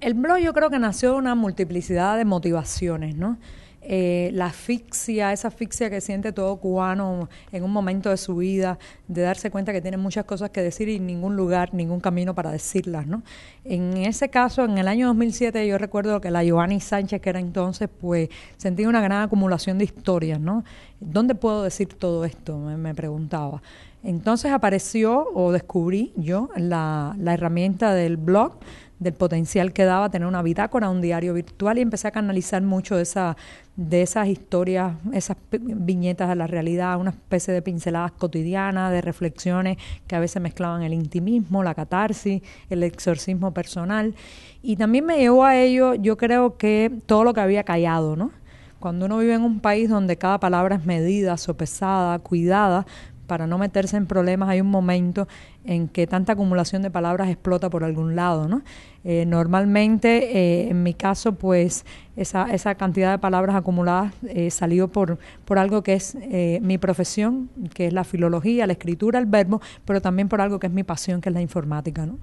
El blog yo creo que nació de una multiplicidad de motivaciones, ¿no? Eh, la asfixia, esa asfixia que siente todo cubano en un momento de su vida, de darse cuenta que tiene muchas cosas que decir y ningún lugar, ningún camino para decirlas, ¿no? En ese caso, en el año 2007, yo recuerdo que la Giovanni Sánchez, que era entonces, pues sentía una gran acumulación de historias, ¿no? ¿Dónde puedo decir todo esto? me preguntaba. Entonces apareció o descubrí yo la, herramienta del blog, del potencial que daba tener una bitácora, un diario virtual y empecé a canalizar mucho de, esa, de esas historias, esas viñetas de la realidad, una especie de pinceladas cotidianas, de reflexiones que a veces mezclaban el intimismo, la catarsis, el exorcismo personal. Y también me llevó a ello, yo creo que todo lo que había callado, ¿no? Cuando uno vive en un país donde cada palabra es medida, sopesada, cuidada, para no meterse en problemas, hay un momento en que tanta acumulación de palabras explota por algún lado, ¿no? Eh, normalmente, eh, en mi caso, pues esa, cantidad de palabras acumuladas eh, salió por, por algo que es mi profesión, que es la filología, la escritura, el verbo, pero también por algo que es mi pasión, que es la informática, ¿no?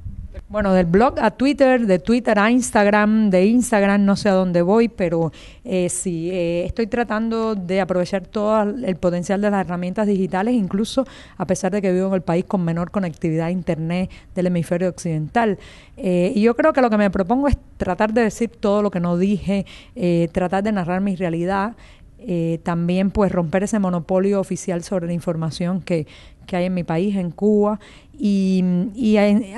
Bueno, del blog a Twitter, de Twitter a Instagram, de Instagram no sé a dónde voy, pero eh, sí, eh, estoy tratando de aprovechar todo el potencial de las herramientas digitales, incluso a pesar de que vivo en el país con menor conectividad a Internet del hemisferio occidental. Eh, y yo creo que lo que me propongo es tratar de decir todo lo que no dije, tratar de narrar mi realidad. Eh, también pues romper ese monopolio oficial sobre la información que, que hay en mi país, en Cuba, y,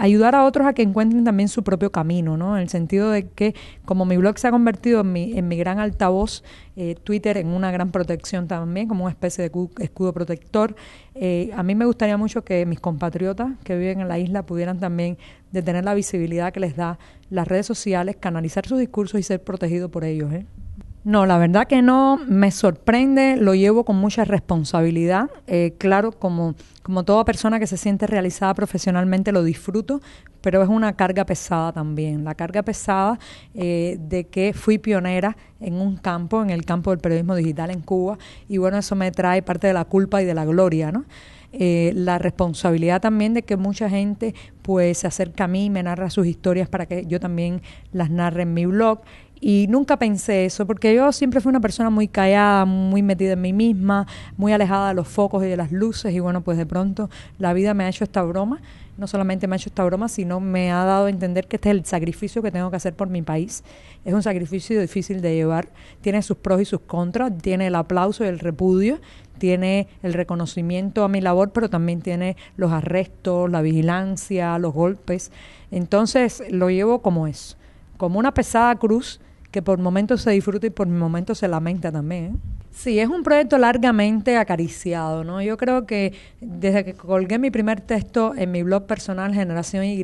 ayudar a otros a que encuentren también su propio camino, ¿no? En el sentido de que como mi blog se ha convertido en mi, en mi gran altavoz, eh, Twitter en una gran protección también, como una especie de escudo protector, eh, a mí me gustaría mucho que mis compatriotas que viven en la isla pudieran también de tener la visibilidad que les da las redes sociales, canalizar sus discursos y ser protegidos por ellos, ¿eh? No, la verdad que no, me sorprende, lo llevo con mucha responsabilidad. Eh, claro, como, como toda persona que se siente realizada profesionalmente, lo disfruto, pero es una carga pesada también. La carga pesada eh, de que fui pionera en un campo, en el campo del periodismo digital en Cuba, y bueno, eso me trae parte de la culpa y de la gloria, ¿no? Eh, la responsabilidad también de que mucha gente pues se acerca a mí, y me narra sus historias para que yo también las narre en mi blog y nunca pensé eso, porque yo siempre fui una persona muy callada, muy metida en mí misma, muy alejada de los focos y de las luces. Y bueno, pues de pronto la vida me ha hecho esta broma. No solamente me ha hecho esta broma, sino me ha dado a entender que este es el sacrificio que tengo que hacer por mi país. Es un sacrificio difícil de llevar. Tiene sus pros y sus contras, tiene el aplauso y el repudio, tiene el reconocimiento a mi labor, pero también tiene los arrestos, la vigilancia, los golpes. Entonces lo llevo como es, como una pesada cruz que por momentos se disfruta y por momentos se lamenta también. ¿eh? Sí, es un proyecto largamente acariciado, ¿no? Yo creo que desde que colgué mi primer texto en mi blog personal Generación Y,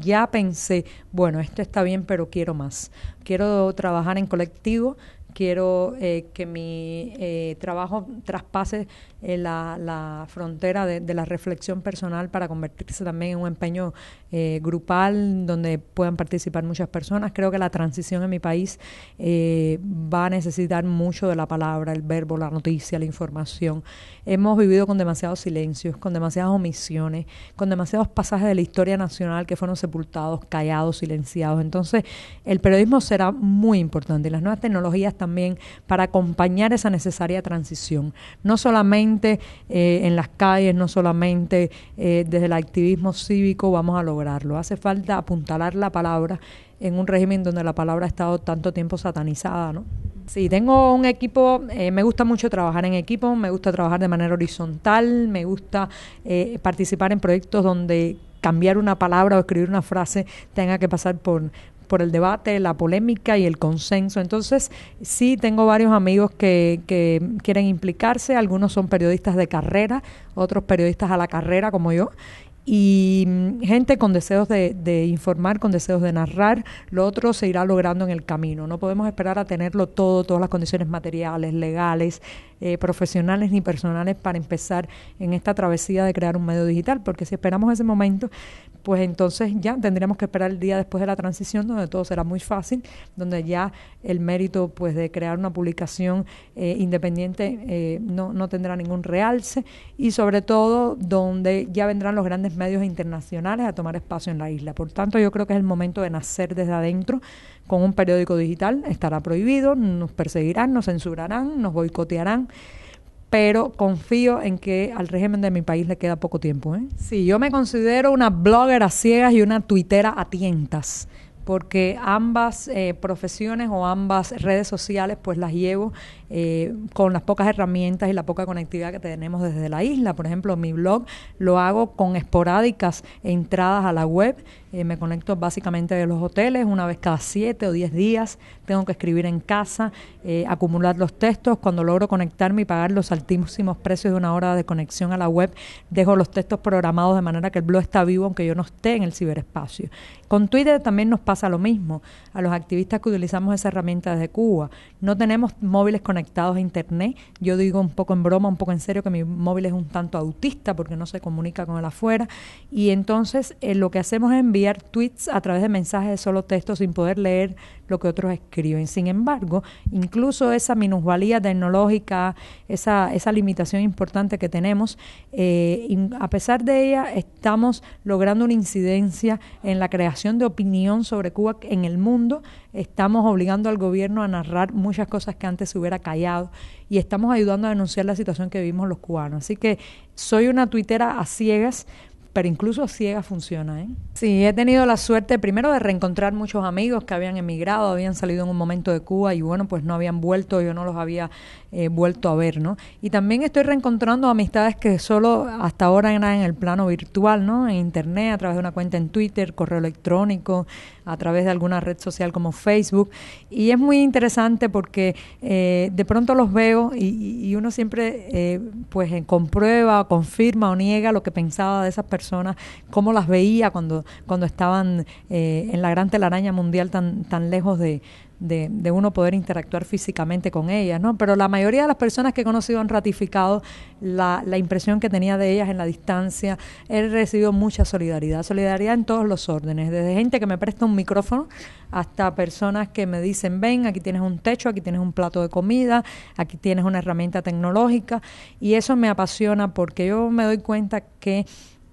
ya pensé, bueno, esto está bien, pero quiero más. Quiero trabajar en colectivo, quiero eh, que mi eh, trabajo traspase eh, la, frontera de, de, la reflexión personal para convertirse también en un empeño grupal donde puedan participar muchas personas. Creo que la transición en mi país va a necesitar mucho de la palabra, el verbo, la noticia, la información. Hemos vivido con demasiados silencios, con demasiadas omisiones, con demasiados pasajes de la historia nacional que fueron sepultados, callados, silenciados. Entonces, el periodismo será muy importante y las nuevas tecnologías también también para acompañar esa necesaria transición, no solamente eh, en las calles, no solamente eh, desde el activismo cívico vamos a lograrlo, hace falta apuntalar la palabra en un régimen donde la palabra ha estado tanto tiempo satanizada, ¿no? Sí, tengo un equipo, eh, me gusta mucho trabajar en equipo, me gusta trabajar de manera horizontal, me gusta participar en proyectos donde cambiar una palabra o escribir una frase tenga que pasar por, por el debate, la polémica y el consenso. Entonces, sí tengo varios amigos que, que quieren implicarse, algunos son periodistas de carrera, otros periodistas a la carrera como yo, y mm, gente con deseos de, de, informar, con deseos de narrar, lo otro se irá logrando en el camino. No podemos esperar a tenerlo todo, todas las condiciones materiales, legales, eh, profesionales ni personales para empezar en esta travesía de crear un medio digital, porque si esperamos ese momento, pues entonces ya tendríamos que esperar el día después de la transición, donde todo será muy fácil, donde ya el mérito pues de crear una publicación eh, independiente eh, no, no tendrá ningún realce y sobre todo donde ya vendrán los grandes medios internacionales a tomar espacio en la isla. Por tanto, yo creo que es el momento de nacer desde adentro con un periódico digital. Estará prohibido, nos perseguirán, nos censurarán, nos boicotearán, pero confío en que al régimen de mi país le queda poco tiempo. ¿eh? yo me considero una blogger a ciegas y una tuitera a tientas porque ambas eh, profesiones o ambas redes sociales pues las llevo eh, con las pocas herramientas y la poca conectividad que tenemos desde la isla. Por ejemplo, mi blog lo hago con esporádicas entradas a la web. Eh, me conecto básicamente de los hoteles una vez cada siete o diez días. Tengo que escribir en casa, acumular los textos. Cuando logro conectarme y pagar los altísimos precios de una hora de conexión a la web, dejo los textos programados de manera que el blog está vivo aunque yo no esté en el ciberespacio. Con Twitter también nos pasa a lo mismo a los activistas que utilizamos esa herramienta desde Cuba. No tenemos móviles conectados a Internet. Yo digo un poco en broma, un poco en serio, que mi móvil es un tanto autista porque no se comunica con el afuera. Y entonces eh, lo que hacemos es enviar tweets a través de mensajes de solo texto sin poder leer lo que otros escriben. Sin embargo, incluso esa minusvalía tecnológica, esa, limitación importante que tenemos, eh, a pesar de ella, estamos logrando una incidencia en la creación de opinión sobre Cuba en el mundo, estamos obligando al gobierno a narrar muchas cosas que antes se hubiera callado y estamos ayudando a denunciar la situación que vivimos los cubanos. Así que soy una tuitera a ciegas, pero incluso a ciegas funciona. ¿eh? Sí, he tenido la suerte primero de reencontrar muchos amigos que habían emigrado, habían salido en un momento de Cuba y bueno, pues no habían vuelto, yo no los había eh, vuelto a ver, ¿no? Y también estoy reencontrando amistades que solo hasta ahora eran en el plano virtual, ¿no? En internet, a través de una cuenta en Twitter, correo electrónico, a través de alguna red social como Facebook. Y es muy interesante porque eh, de pronto los veo y, uno siempre eh, pues eh, comprueba, confirma o niega lo que pensaba de esas personas, cómo las veía cuando, cuando estaban eh, en la gran telaraña mundial tan, tan lejos de, de, uno poder interactuar físicamente con ellas, ¿no? Pero la mayoría de las personas que he conocido han ratificado la, la impresión que tenía de ellas en la distancia. He recibido mucha solidaridad, solidaridad en todos los órdenes, desde gente que me presta un micrófono hasta personas que me dicen, ven, aquí tienes un techo, aquí tienes un plato de comida, aquí tienes una herramienta tecnológica. Y eso me apasiona porque yo me doy cuenta que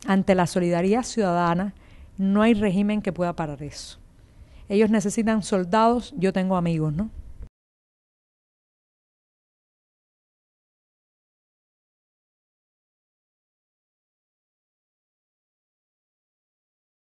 ante la solidaridad ciudadana no hay régimen que pueda parar eso. Ellos necesitan soldados, yo tengo amigos, ¿no?